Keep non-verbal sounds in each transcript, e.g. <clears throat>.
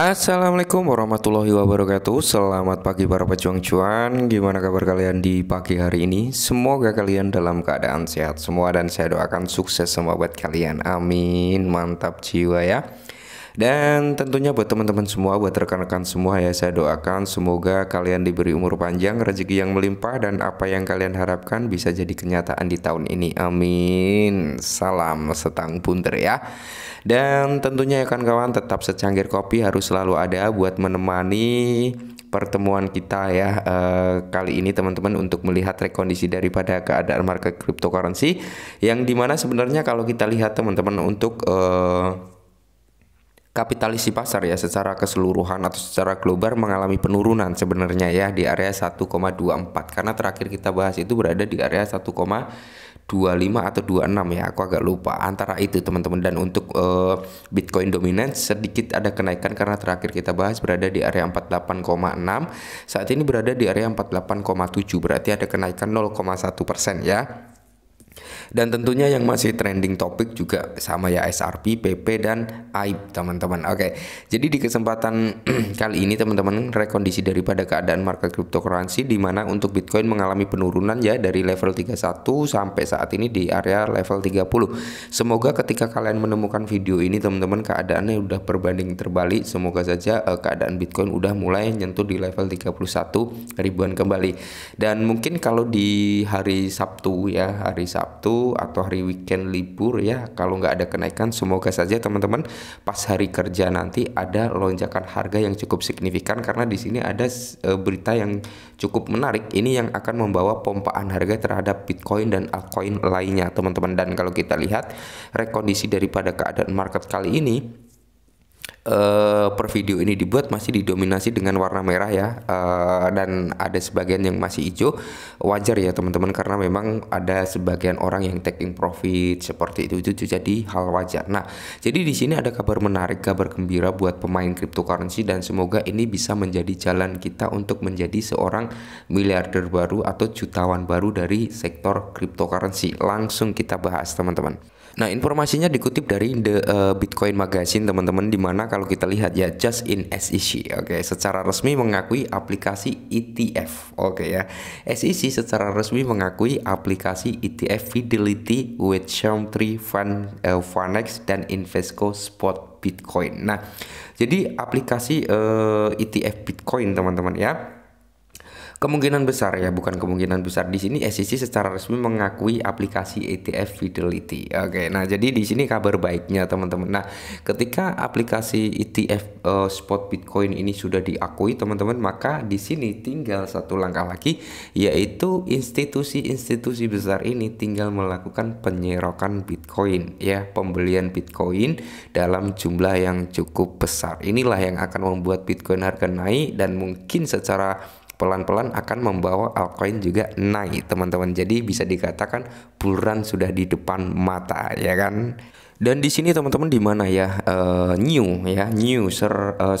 Assalamualaikum warahmatullahi wabarakatuh Selamat pagi para pejuang cuan Gimana kabar kalian di pagi hari ini Semoga kalian dalam keadaan sehat semua Dan saya doakan sukses semua buat kalian Amin Mantap jiwa ya dan tentunya buat teman-teman semua, buat rekan-rekan semua ya saya doakan semoga kalian diberi umur panjang, rezeki yang melimpah dan apa yang kalian harapkan bisa jadi kenyataan di tahun ini. Amin. Salam setang punter ya. Dan tentunya ya kan kawan tetap secangkir kopi harus selalu ada buat menemani pertemuan kita ya uh, kali ini teman-teman untuk melihat rekondisi daripada keadaan market cryptocurrency yang dimana sebenarnya kalau kita lihat teman-teman untuk uh, kapitalisasi pasar ya secara keseluruhan atau secara global mengalami penurunan sebenarnya ya di area 1,24 karena terakhir kita bahas itu berada di area 1,25 atau 26 ya aku agak lupa antara itu teman-teman dan untuk uh, Bitcoin dominance sedikit ada kenaikan karena terakhir kita bahas berada di area 48,6 saat ini berada di area 48,7 berarti ada kenaikan 0,1 persen ya dan tentunya yang masih trending topik juga sama ya SRP, PP dan AIB teman-teman. Oke. Jadi di kesempatan <clears throat> kali ini teman-teman rekondisi daripada keadaan market cryptocurrency di mana untuk Bitcoin mengalami penurunan ya dari level 31 sampai saat ini di area level 30. Semoga ketika kalian menemukan video ini teman-teman keadaannya udah berbanding terbalik. Semoga saja eh, keadaan Bitcoin udah mulai nyentuh di level 31 ribuan kembali. Dan mungkin kalau di hari Sabtu ya, hari Sabtu Sabtu atau hari weekend libur ya kalau nggak ada kenaikan semoga saja teman-teman pas hari kerja nanti ada lonjakan harga yang cukup signifikan karena di sini ada e, berita yang cukup menarik ini yang akan membawa pompaan harga terhadap Bitcoin dan altcoin lainnya teman-teman dan kalau kita lihat rekondisi daripada keadaan market kali ini uh, per video ini dibuat masih didominasi dengan warna merah ya uh, dan ada sebagian yang masih hijau wajar ya teman-teman karena memang ada sebagian orang yang taking profit seperti itu itu jadi hal wajar. Nah jadi di sini ada kabar menarik kabar gembira buat pemain cryptocurrency dan semoga ini bisa menjadi jalan kita untuk menjadi seorang miliarder baru atau jutawan baru dari sektor cryptocurrency. Langsung kita bahas teman-teman. Nah, informasinya dikutip dari The uh, Bitcoin Magazine, teman-teman, di mana kalau kita lihat ya Just in SEC, oke, okay, secara resmi mengakui aplikasi ETF, oke okay, ya. SEC secara resmi mengakui aplikasi ETF Fidelity Witcham 3 Fund uh, eh, dan Invesco Spot Bitcoin. Nah, jadi aplikasi uh, eh, ETF Bitcoin, teman-teman ya Kemungkinan besar ya, bukan kemungkinan besar di sini SEC secara resmi mengakui aplikasi ETF Fidelity. Oke, nah jadi di sini kabar baiknya teman-teman. Nah, ketika aplikasi ETF uh, eh, spot Bitcoin ini sudah diakui teman-teman, maka di sini tinggal satu langkah lagi yaitu institusi-institusi besar ini tinggal melakukan penyerokan Bitcoin ya, pembelian Bitcoin dalam jumlah yang cukup besar. Inilah yang akan membuat Bitcoin harga naik dan mungkin secara pelan-pelan akan membawa altcoin juga naik teman-teman. Jadi bisa dikatakan bulan sudah di depan mata ya kan. Dan di sini teman-teman di mana ya uh, new ya new ser eh, uh, 10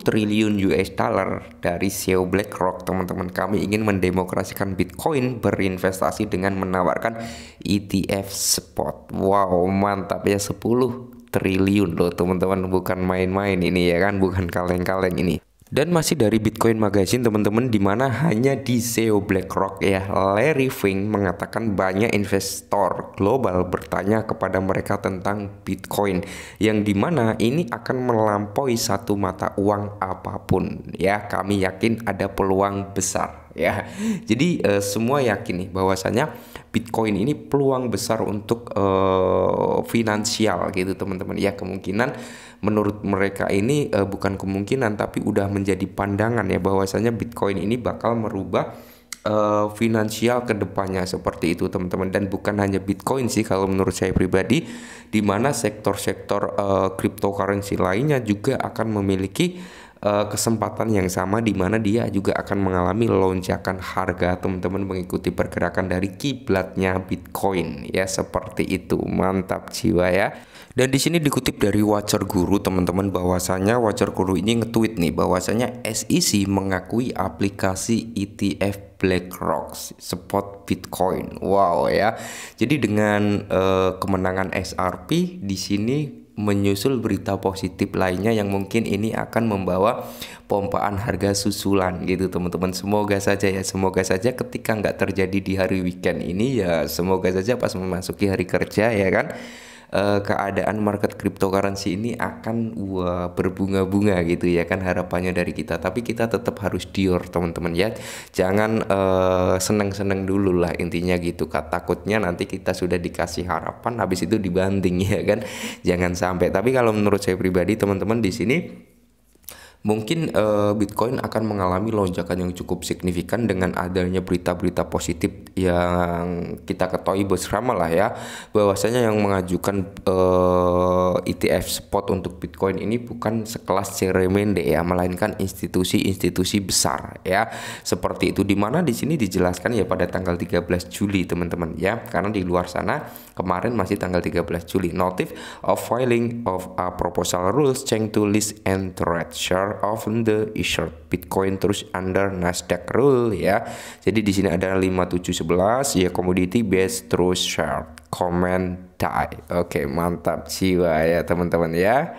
triliun US dollar dari CEO BlackRock teman-teman kami ingin mendemokrasikan Bitcoin berinvestasi dengan menawarkan ETF spot. Wow, mantap ya 10 triliun loh teman-teman bukan main-main ini ya kan bukan kaleng-kaleng ini dan masih dari Bitcoin Magazine teman-teman di mana hanya di CEO BlackRock ya Larry Fink mengatakan banyak investor global bertanya kepada mereka tentang Bitcoin yang di mana ini akan melampaui satu mata uang apapun ya kami yakin ada peluang besar ya. <laughs> Jadi uh, semua yakin nih bahwasanya Bitcoin ini peluang besar untuk uh, finansial gitu teman-teman. Ya kemungkinan menurut mereka ini uh, bukan kemungkinan tapi udah menjadi pandangan ya bahwasanya Bitcoin ini bakal merubah uh, finansial kedepannya seperti itu teman-teman dan bukan hanya Bitcoin sih kalau menurut saya pribadi di mana sektor-sektor uh, cryptocurrency lainnya juga akan memiliki uh, kesempatan yang sama di mana dia juga akan mengalami lonjakan harga teman-teman mengikuti pergerakan dari kiblatnya Bitcoin ya seperti itu mantap jiwa ya dan di sini dikutip dari Wajar Guru teman-teman bahwasanya Wajar Guru ini nge-tweet nih bahwasanya SEC mengakui aplikasi ETF BlackRock spot Bitcoin. Wow ya. Jadi dengan uh, kemenangan SRP di sini menyusul berita positif lainnya yang mungkin ini akan membawa pompaan harga susulan gitu teman-teman semoga saja ya semoga saja ketika nggak terjadi di hari weekend ini ya semoga saja pas memasuki hari kerja ya kan uh, keadaan market cryptocurrency ini akan wah, berbunga-bunga gitu ya kan harapannya dari kita tapi kita tetap harus dior teman-teman ya jangan uh, seneng-seneng dulu lah intinya gitu kata takutnya nanti kita sudah dikasih harapan habis itu dibanting <laughs> ya kan jangan sampai tapi kalau menurut saya pribadi teman-teman di sini mungkin uh, Bitcoin akan mengalami lonjakan yang cukup signifikan dengan adanya berita-berita positif yang kita ketahui bersama lah ya bahwasanya yang mengajukan uh, eh, ETF spot untuk Bitcoin ini bukan sekelas ceremende ya melainkan institusi-institusi besar ya seperti itu dimana di sini dijelaskan ya pada tanggal 13 Juli teman-teman ya karena di luar sana Kemarin masih tanggal 13 Juli. notif of filing of a proposal rules change to list and trade share of the issued Bitcoin terus under Nasdaq rule ya. Jadi di sini ada 5711 ya commodity based terus share comment die. Oke, mantap jiwa ya teman-teman ya.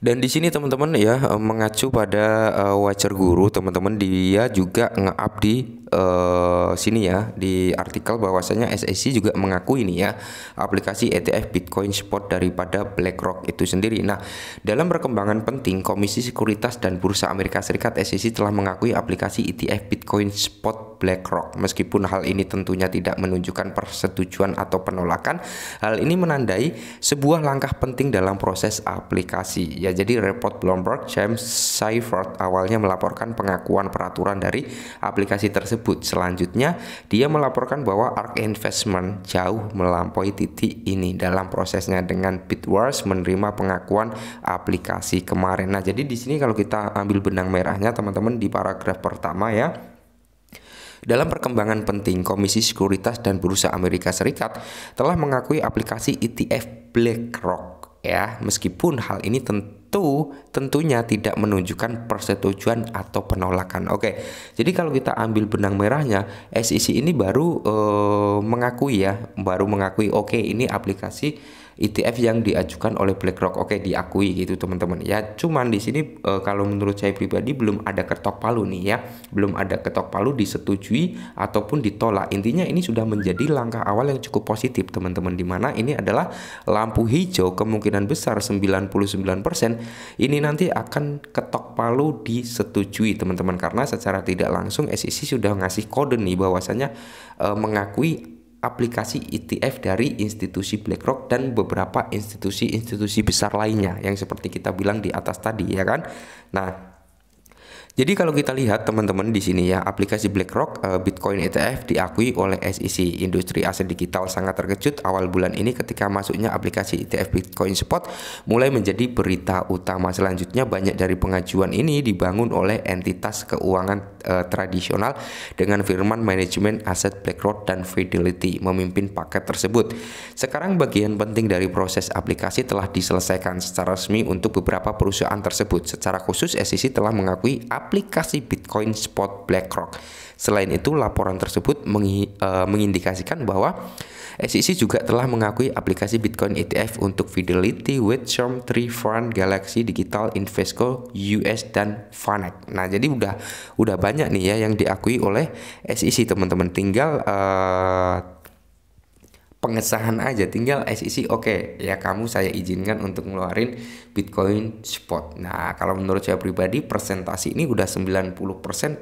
Dan di sini teman-teman ya eh, mengacu pada uh, wajar Guru teman-teman dia juga nge-up di uh, sini ya di artikel bahwasanya SEC juga mengakui nih ya aplikasi ETF Bitcoin Spot daripada BlackRock itu sendiri. Nah, dalam perkembangan penting Komisi Sekuritas dan Bursa Amerika Serikat SEC telah mengakui aplikasi ETF Bitcoin Spot BlackRock. Meskipun hal ini tentunya tidak menunjukkan persetujuan atau penolakan, hal ini menandai sebuah langkah penting dalam proses aplikasi. Ya, jadi report Bloomberg James Seifert awalnya melaporkan pengakuan peraturan dari aplikasi tersebut. Selanjutnya, dia melaporkan bahwa ARK Investment jauh melampaui titik ini dalam prosesnya dengan Bitwars menerima pengakuan aplikasi kemarin. Nah, jadi di sini kalau kita ambil benang merahnya teman-teman di paragraf pertama ya dalam perkembangan penting, Komisi Sekuritas dan Bursa Amerika Serikat telah mengakui aplikasi ETF BlackRock ya, meskipun hal ini tentu tentunya tidak menunjukkan persetujuan atau penolakan. Oke. Jadi kalau kita ambil benang merahnya, SEC ini baru eh, mengakui ya, baru mengakui oke ini aplikasi ETF yang diajukan oleh BlackRock. Oke, diakui gitu teman-teman. Ya, cuman di sini e, kalau menurut saya pribadi belum ada ketok palu nih ya. Belum ada ketok palu disetujui ataupun ditolak. Intinya ini sudah menjadi langkah awal yang cukup positif teman-teman di mana ini adalah lampu hijau kemungkinan besar 99% ini nanti akan ketok palu disetujui teman-teman karena secara tidak langsung SEC sudah ngasih kode nih bahwasanya e, mengakui aplikasi ETF dari institusi BlackRock dan beberapa institusi-institusi besar lainnya yang seperti kita bilang di atas tadi ya kan. Nah, jadi kalau kita lihat teman-teman di sini ya, aplikasi BlackRock eh, Bitcoin ETF diakui oleh SEC. Industri aset digital sangat terkejut awal bulan ini ketika masuknya aplikasi ETF Bitcoin Spot mulai menjadi berita utama. Selanjutnya banyak dari pengajuan ini dibangun oleh entitas keuangan uh, tradisional dengan firman manajemen aset BlackRock dan Fidelity memimpin paket tersebut. Sekarang bagian penting dari proses aplikasi telah diselesaikan secara resmi untuk beberapa perusahaan tersebut. Secara khusus SEC telah mengakui aplikasi Bitcoin Spot BlackRock. Selain itu, laporan tersebut mengi, e, mengindikasikan bahwa SEC juga telah mengakui aplikasi Bitcoin ETF untuk Fidelity, Witchom, Front, Galaxy Digital, Invesco, US dan Vanek. Nah, jadi udah udah banyak nih ya yang diakui oleh SEC teman-teman. Tinggal e, pengesahan aja tinggal SEC oke okay, ya kamu saya izinkan untuk ngeluarin Bitcoin spot. Nah, kalau menurut saya pribadi presentasi ini udah 90%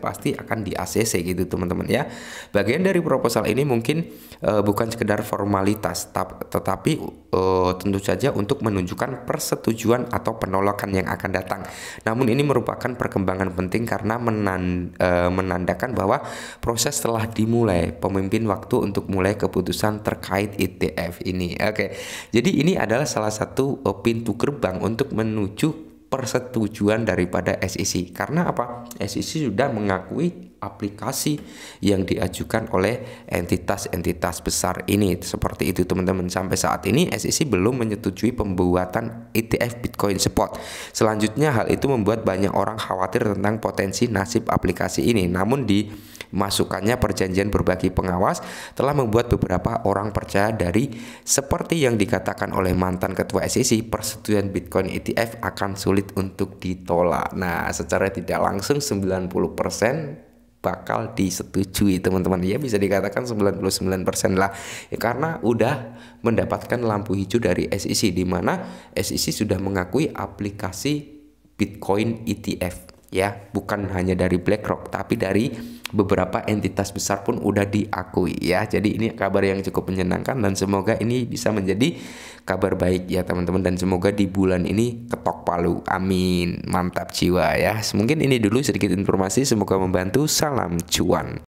pasti akan di ACC gitu teman-teman ya. Bagian dari proposal ini mungkin uh, bukan sekedar formalitas tetapi uh, tentu saja untuk menunjukkan persetujuan atau penolakan yang akan datang. Namun ini merupakan perkembangan penting karena menan, uh, menandakan bahwa proses telah dimulai pemimpin waktu untuk mulai keputusan terkait terkait ETF ini. Oke. Jadi ini adalah salah satu eh, pintu gerbang untuk menuju persetujuan daripada SEC. Karena apa? SEC sudah mengakui aplikasi yang diajukan oleh entitas-entitas besar ini. Seperti itu teman-teman. Sampai saat ini SEC belum menyetujui pembuatan ETF Bitcoin Spot. Selanjutnya hal itu membuat banyak orang khawatir tentang potensi nasib aplikasi ini. Namun di masukannya perjanjian berbagi pengawas telah membuat beberapa orang percaya dari seperti yang dikatakan oleh mantan ketua SEC persetujuan Bitcoin ETF akan sulit untuk ditolak. Nah, secara tidak langsung 90% bakal disetujui teman-teman ya bisa dikatakan 99% lah ya, karena udah mendapatkan lampu hijau dari SEC di mana SEC sudah mengakui aplikasi Bitcoin ETF ya bukan hanya dari BlackRock tapi dari beberapa entitas besar pun udah diakui ya jadi ini kabar yang cukup menyenangkan dan semoga ini bisa menjadi kabar baik ya teman-teman dan semoga di bulan ini ketok palu amin mantap jiwa ya mungkin ini dulu sedikit informasi semoga membantu salam cuan